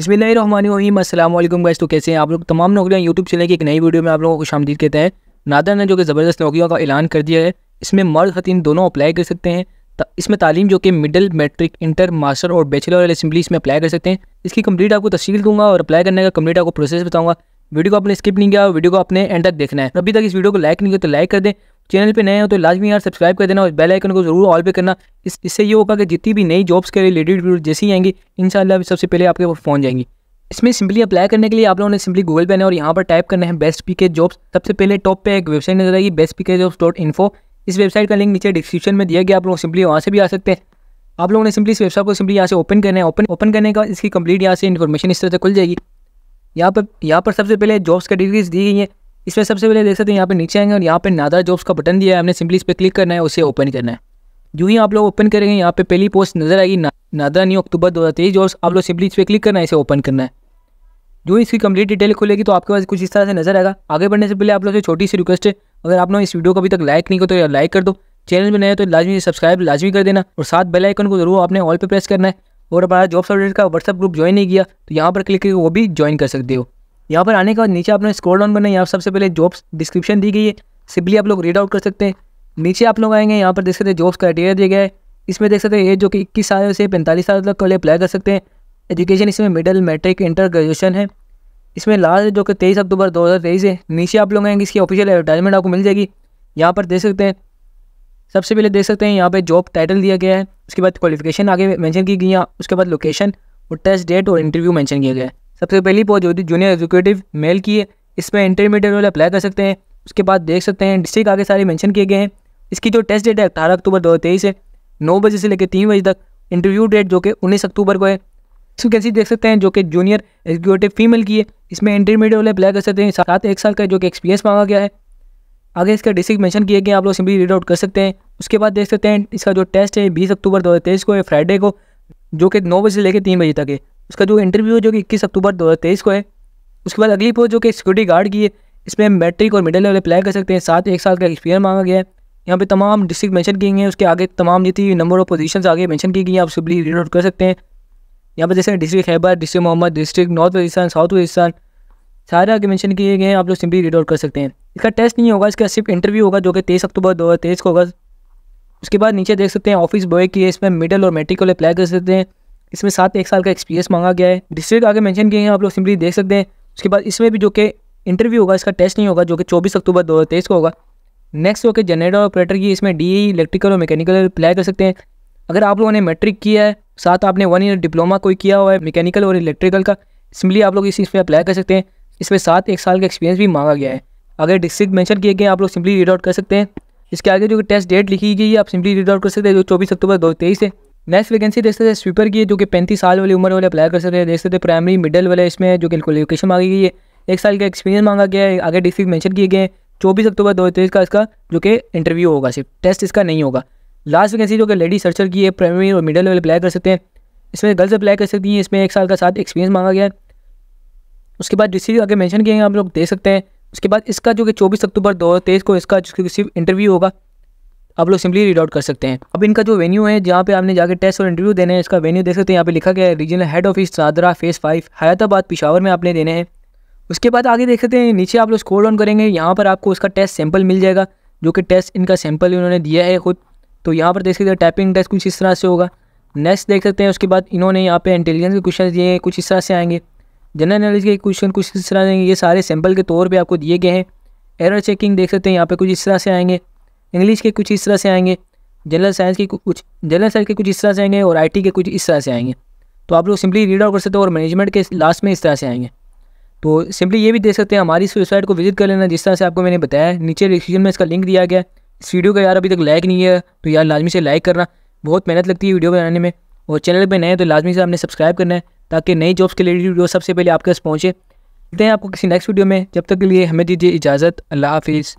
बसमिलीम अल्लाम गैस तो कैसे हैं आप लोग तमाम नौकरियाँ यूट्यूब चैनल की एक नई वीडियो में आप लोगों को शामदीद कहते हैं नादर ने जो कि ज़बरदस्त नौकरियों का ऐलान कर दिया है इसमें मर्द खतीन दोनों अप्लाई कर सकते हैं इसमें तालीम जो कि मिडिल मैट्रिक इंटर मास्टर और बैचलर वाले असम्बली इसमें अप्लाई कर सकते हैं इसकी कम्प्लीट आपको तस्वीर दूंगा और अप्लाई करने का कम्प्लीट आपको प्रोसेस बताऊँगा वीडियो को आपने स्किप नहीं किया वीडियो को आपने एंड तक देखना है अभी तक इस वीडियो को लाइक नहीं किया तो लाइक कर दें चैनल पे नए हो तो लाजमी यार सब्सक्राइब कर देना और बेल आइकन को जरूर ऑल पे करना इस इससे ये होगा कि जितनी भी नई जॉब्स के रिलेटेड वीडियो जैसी आएंगी इन सबसे पहले आपके फोन पहुँच जाएंगी इसमें सिंपली अप्लाई करने के लिए आप लोगों ने सिंपली गूगल पे आना और यहाँ पर टाइप करना है बेस्ट पी के जॉब्स सबसे पहले टॉप पर एक वेबसाइट नजर आएगी best P K jobs dot info इस वेबसाइट का लिंक नीचे डिस्क्रिप्शन में दिया गया आप लोग सिंपली वहाँ से भी आ सकते हैं आप लोगों ने सिंपली इस वेबसाइट को सिंपली यहाँ से ओपन करना है ओपन ओपन करने का इसकी कंप्लीट यहाँ से इन्फॉर्मेशन इस तरह से खुल जाएगी यहाँ पर यहाँ पर सबसे पहले जॉब्स कैटेगरीज दी गई हैं इसमें सबसे पहले देख सकते हैं यहाँ पे नीचे आएंगे और यहाँ पे नादा जॉब्स का बटन दिया है हमने सिंपली इस पर क्लिक करना है उसे ओपन करना है जो ही आप लोग ओपन करेंगे यहाँ पे पहली पोस्ट नजर आएगी ना, नादा न्यू अक्टूबर दो हज़ार तेईस जॉब्स आप लोग सिंपली इस पर क्लिक करना है इसे ओपन करना है जो इसकी कंप्लीट डिटेल खुलेगी तो आपके पास कुछ इस तरह से नजर आएगा आगे बढ़ने से पहले आप लोग से छोटी सी रिक्वेस्ट है अगर आप लोग इस वीडियो को अभी तक लाइक नहीं करो तो लाइक कर दो चैनल में नए तो लाजमी सब्सक्राइब लाजमी कर देना और साथ बेल आइकन को जरूर आपने ऑल पर प्रेस करना है और हमारा जॉब अपडेट का व्हाट्सअप ग्रुप ज्वाइन नहीं किया तो यहाँ पर क्लिक करके वो भी ज्वाइन कर सकते हो यहाँ पर आने के बाद नीचे आपने स्कोर डाउन करना है यहाँ सबसे पहले जॉब्स डिस्क्रिप्शन दी गई है सिंपली आप लोग रीड आउट कर सकते हैं नीचे आप लोग आएंगे यहाँ पर देख सकते हैं जॉब्स क्राइटेरिया दिया गया है इसमें देख सकते हैं एज जो कि इक्कीस साल से पैंतालीस साल तक कल अप्लाई कर सकते हैं एजुकेशन इसमें मिडिल मैट्रिक इंटर ग्रेजुएशन है इसमें लास्ट जो कि तेईस अक्टूबर दो हज़ार तेईस है नीचे आप लोग आएंगे इसकी ऑफिशियल एडवर्टाइजमेंट आपको मिल जाएगी यहाँ पर देख सकते हैं सबसे पहले देख सकते हैं यहाँ पर जॉब टाइटल दिया गया है उसके बाद क्वालिफिकेशन आगे मैंशन की गई है उसके बाद लोकेशन और टेस्ट डेट और इंटरव्यू मैंशन किया गया है सबसे पहली पोस्ट होती है जूनियर एग्जीक्यूटिव मेल की है इसमें इंटरमीडिएट वाले अप्लाई कर सकते हैं उसके बाद देख सकते हैं डिस्ट्रिक्ट आगे सारे मेंशन किए गए हैं इसकी जो टेस्ट डेट है अठारह अक्टूबर दो है नौ बजे से लेकर तीन बजे तक इंटरव्यू डेट जो कि उन्नीस अक्टूबर को है इसको कैसे देख सकते हैं जो कि जूनियर एग्जीक्यूटिव फीमेल की है इसमें इंटरमीडिएट वाले अप्लाई कर सकते हैं साथ एक साल का जो कि एक्सपीरियंस मांगा गया है आगे इसका डिस्ट्रिक्ट मेंशन किए गए आप लोग सिंपली रीड आउट कर सकते हैं उसके बाद देख सकते हैं इसका जो टेस्ट है बीस अक्टूबर दो को है फ्राइडे को जो कि नौ बजे से लेकर तीन बजे तक है उसका जो इंटरव्यू है जो कि इक्कीस अक्टूबर दो को है उसके बाद अगली पोस्ट जो कि सिक्योरिटी गार्ड की है इसमें मैट्रिक और मिडिल लेवल अप्लाई कर सकते हैं साथ एक साल का एक्सपीरियंस मांगा गया है यहाँ पे तमाम डिस्ट्रिक्ट मेंशन किए गए हैं उसके आगे तमाम जितनी नंबर ऑफ पोजीशंस आगे मेंशन की गई हैं आप सिंपली रीड आउट कर सकते हैं यहाँ पे जैसे district Khyber district Mohammad district north Waziristan south Waziristan सारे आगे मैंशन किए गए हैं आप लोग सिंपली रीड आउट कर सकते हैं इसका टेस्ट नहीं होगा इसका सिर्फ इंटरव्यू होगा जो कि तेईस अक्टूबर दो को होगा उसके बाद नीचे देख सकते हैं ऑफिस बॉय की है इसमें मिडल और मेट्रिक वाले अप्लाई कर सकते हैं इसमें सात एक साल का एक्सपीरियंस मांगा गया है डिस्ट्रिक्ट आगे मेंशन किए हैं आप लोग सिंपली देख सकते हैं उसके बाद इसमें भी जो कि इंटरव्यू होगा इसका टेस्ट नहीं होगा जो कि चौबीस अक्टूबर दो को होगा नेक्स्ट जो कि जनरेटर ऑपरेटर की इसमें डी इलेक्ट्रिकल e, और मैकेनिकल अप्लाई कर सकते हैं अगर आप लोगों ने मैट्रिक किया है साथ आपने वन ईयर डिप्लोमा कोई किया हुआ है मैकेनिकल और इलेक्ट्रिकल का सिंपली आप लोग इस इसमें अप्लाई कर सकते हैं इसमें सात एक साल का एक्सपीरियंस भी मांगा गया है अगर डिस्ट्रिक्ट मेंशन किए गए आप लोग सिंपली रीड आउट कर सकते हैं इसके आगे जो टेस्ट डेट लिखी गई है आप सिंपली रीड आउट कर सकते हैं जो चौबीस अक्टूबर दो तेईस है नेक्स्ट वैकेंसी देख सकते हैं स्वीपर की है जो कि पैंतीस साल वाली उम्र वाले अप्लाई कर सकते हैं देख सकते हैं प्राइमरी मिडल वाले इसमें जो कि क्वालिफिकेशन मांगी गई है एक साल का एक्सपीरियंस मांगा गया है आगे डिस्ट्रिक्ट मैंशन किए गए हैं चौबीस अक्टूबर दो का इसका जो कि इंटरव्यू होगा सिर्फ टेस्ट इसका नहीं होगा लास्ट वैकेंसी जो कि लेडी सर्चर की है प्राइमरी और मिडिल वाले अप्लाई कर सकते हैं इसमें गर्ल्स अप्लाई कर सकती हैं इसमें एक साल का साथ एक्सपीरियंस मांगा गया है उसके बाद डिस्ट्रिक्ट आगे मैंशन किए हैं आप लोग देख सकते हैं उसके बाद इसका जो कि 24 अक्टूबर 2023 को इसका जिसके सिर्फ इंटरव्यू होगा आप लोग सिंपली रीड आउट कर सकते हैं अब इनका जो वेन्यू है जहाँ पे आपने जाकर टेस्ट और इंटरव्यू देने हैं इसका वेन्यू देख सकते हैं यहाँ पे लिखा गया है रीजनल हेड ऑफिस सादरा फेस फाइव हयाताबाद पिशावर में आपने देने हैं उसके बाद आगे देख सकते हैं नीचे आप लोग स्कोर डाउन करेंगे यहाँ पर आपको उसका टेस्ट सैम्पल मिल जाएगा जो कि टेस्ट इनका सैम्पल इन्होंने दिया है खुद तो यहाँ पर देख सकते हैं टाइपिंग टेस्ट कुछ इस तरह से होगा नेक्स्ट देख सकते हैं उसके बाद इन्होंने यहाँ पे इंटेलिजेंस के क्वेश्चन दिए हैं कुछ इस तरह से आएंगे जनरल नॉलेज के क्वेश्चन कुछ इस तरह से ये सारे सैम्पल के तौर पर आपको दिए गए हैं एरर चेकिंग देख सकते हैं यहाँ पे कुछ इस तरह से आएंगे इंग्लिश के कुछ इस तरह से आएंगे जनरल साइंस के कुछ जनरल साइंस के कुछ इस तरह से आएंगे और आईटी के कुछ इस तरह से आएंगे तो आप लोग सिंपली रीड आउट कर सकते हो और मैनेजमेंट के लास्ट में इस तरह से आएंगे तो सिंपली ये भी देख सकते हैं हमारी इस वेबसाइट को विजिट कर लेना जिस तरह से आपको मैंने बताया नीचे डिस्क्रिप्शन में इसका लिंक दिया गया है इस वीडियो का यार अभी तक लाइक नहीं है तो यार लाजमी से लाइक करना बहुत मेहनत लगती है वीडियो बनाने में और चैनल पर नए हैं तो लाजमी से आपने सब्सक्राइब करना है ताकि नई जॉब्स के रिलेटेड वीडियो सबसे पहले आपके पास पहुँचे मिलते हैं आपको किसी नेक्स्ट वीडियो में जब तक के लिए हमें दीजिए इजाज़त अल्लाह हाफिज़